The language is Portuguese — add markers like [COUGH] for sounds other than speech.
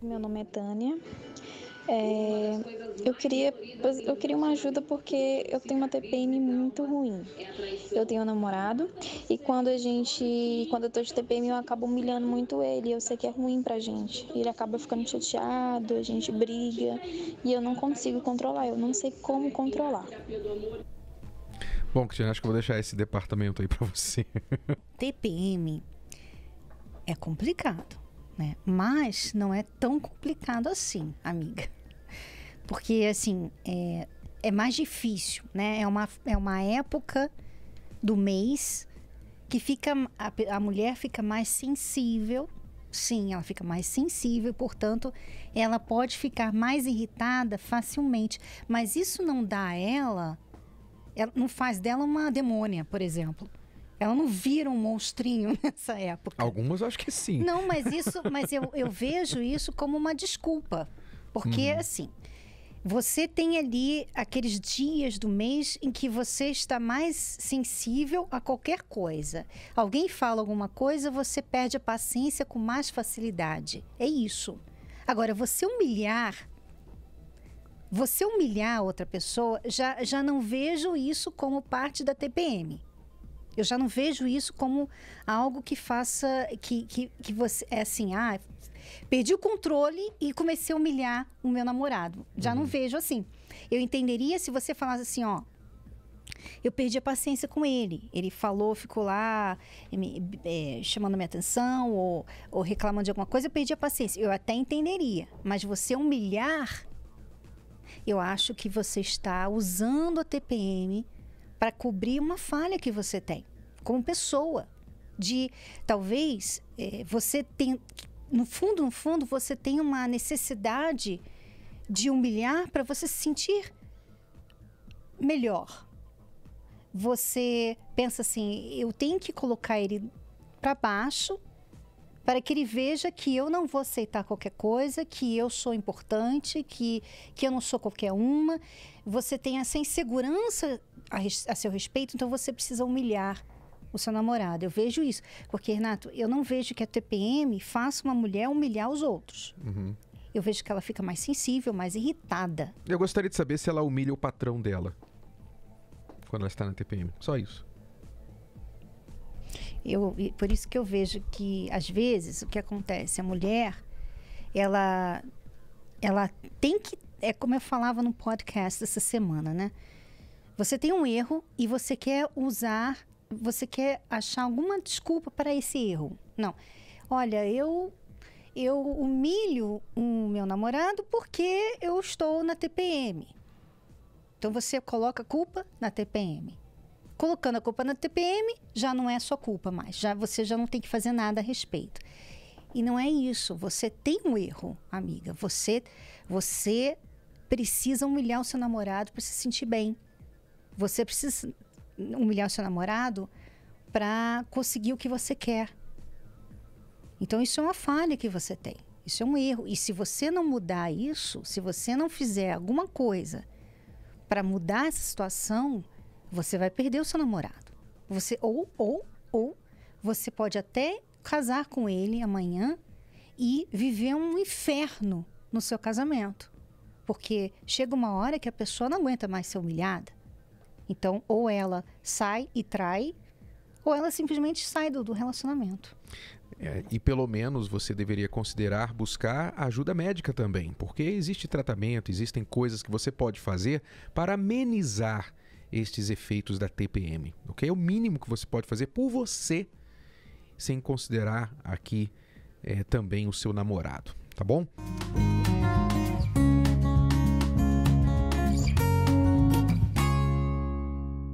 Meu nome é Tânia. É, eu, queria, eu queria uma ajuda porque eu tenho uma TPM muito ruim. Eu tenho um namorado e quando a gente, quando eu tô de TPM, eu acabo humilhando muito ele. Eu sei que é ruim pra gente. Ele acaba ficando chateado, a gente briga e eu não consigo controlar. Eu não sei como controlar. Bom, Cristina, acho que eu vou deixar esse departamento aí pra você. TPM é complicado né? Mas não é tão complicado assim, amiga. Porque, assim, é, é mais difícil, né? É uma, é uma época do mês que fica a, a mulher fica mais sensível. Sim, ela fica mais sensível, portanto, ela pode ficar mais irritada facilmente. Mas isso não dá a ela, ela não faz dela uma demônia, por exemplo. Ela não vira um monstrinho [LAUGHS] nessa época. Algumas acho que sim. Não, mas [LAUGHS] isso, mas eu, eu vejo isso como uma desculpa. Porque, uhum. assim, você tem ali aqueles dias do mês em que você está mais sensível a qualquer coisa. Alguém fala alguma coisa, você perde a paciência com mais facilidade. É isso. Agora, você humilhar. Você humilhar outra pessoa, já, já não vejo isso como parte da TPM. Eu já não vejo isso como algo que faça que, que, que você é assim, ah, perdi o controle e comecei a humilhar o meu namorado. Já uhum. não vejo assim. Eu entenderia se você falasse assim, ó, eu perdi a paciência com ele. Ele falou, ficou lá me, é, chamando minha atenção ou, ou reclamando de alguma coisa, eu perdi a paciência. Eu até entenderia, mas você humilhar, eu acho que você está usando a TPM para cobrir uma falha que você tem como pessoa. De talvez é, você tem, no fundo, no fundo, você tem uma necessidade de humilhar para você se sentir melhor. Você pensa assim, eu tenho que colocar ele para baixo para que ele veja que eu não vou aceitar qualquer coisa, que eu sou importante, que, que eu não sou qualquer uma. Você tem essa insegurança a, a seu respeito, então você precisa humilhar o seu namorado. Eu vejo isso. Porque, Renato, eu não vejo que a TPM faça uma mulher humilhar os outros. Uhum. Eu vejo que ela fica mais sensível, mais irritada. Eu gostaria de saber se ela humilha o patrão dela quando ela está na TPM. Só isso. Eu, por isso que eu vejo que, às vezes, o que acontece? A mulher, ela, ela tem que. É como eu falava no podcast essa semana, né? Você tem um erro e você quer usar, você quer achar alguma desculpa para esse erro. Não. Olha, eu eu humilho o meu namorado porque eu estou na TPM. Então você coloca a culpa na TPM colocando a culpa na TPM, já não é sua culpa mais, já você já não tem que fazer nada a respeito. E não é isso, você tem um erro, amiga. Você você precisa humilhar o seu namorado para se sentir bem. Você precisa humilhar o seu namorado para conseguir o que você quer. Então isso é uma falha que você tem. Isso é um erro. E se você não mudar isso, se você não fizer alguma coisa para mudar essa situação, você vai perder o seu namorado. Você ou ou ou você pode até casar com ele amanhã e viver um inferno no seu casamento. Porque chega uma hora que a pessoa não aguenta mais ser humilhada. Então, ou ela sai e trai, ou ela simplesmente sai do, do relacionamento. É, e pelo menos você deveria considerar buscar ajuda médica também, porque existe tratamento, existem coisas que você pode fazer para amenizar estes efeitos da TPM, ok? É o mínimo que você pode fazer por você, sem considerar aqui é, também o seu namorado, tá bom?